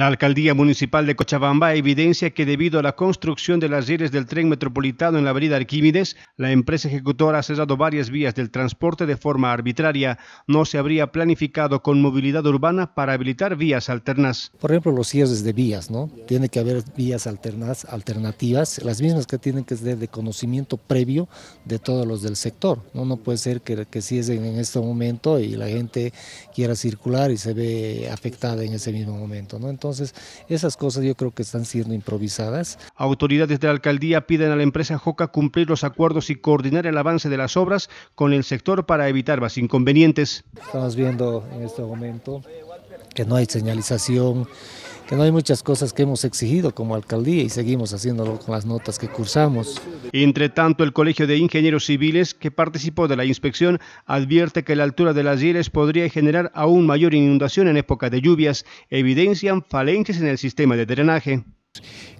La alcaldía municipal de Cochabamba evidencia que debido a la construcción de las redes del tren metropolitano en la avenida Arquímedes, la empresa ejecutora ha cerrado varias vías del transporte de forma arbitraria. No se habría planificado con movilidad urbana para habilitar vías alternas. Por ejemplo, los cierres de vías, ¿no? Tiene que haber vías alternas, alternativas, las mismas que tienen que ser de conocimiento previo de todos los del sector. No, no puede ser que, que cierren en este momento y la gente quiera circular y se ve afectada en ese mismo momento, ¿no? Entonces, entonces, esas cosas yo creo que están siendo improvisadas. Autoridades de la alcaldía piden a la empresa Joca cumplir los acuerdos y coordinar el avance de las obras con el sector para evitar más inconvenientes. Estamos viendo en este momento que no hay señalización que no hay muchas cosas que hemos exigido como alcaldía y seguimos haciéndolo con las notas que cursamos. Entre tanto, el Colegio de Ingenieros Civiles, que participó de la inspección, advierte que la altura de las hieles podría generar aún mayor inundación en época de lluvias, evidencian falencias en el sistema de drenaje.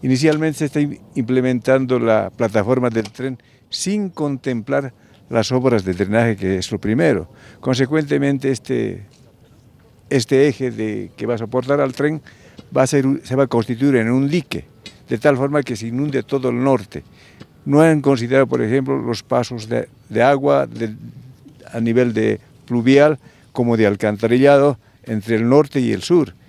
Inicialmente se está implementando la plataforma del tren sin contemplar las obras de drenaje, que es lo primero. Consecuentemente, este este eje de, que va a soportar al tren va se va a constituir en un dique, de tal forma que se inunde todo el norte. No han considerado, por ejemplo, los pasos de, agua a nivel de pluvial como de alcantarillado entre el norte y el sur.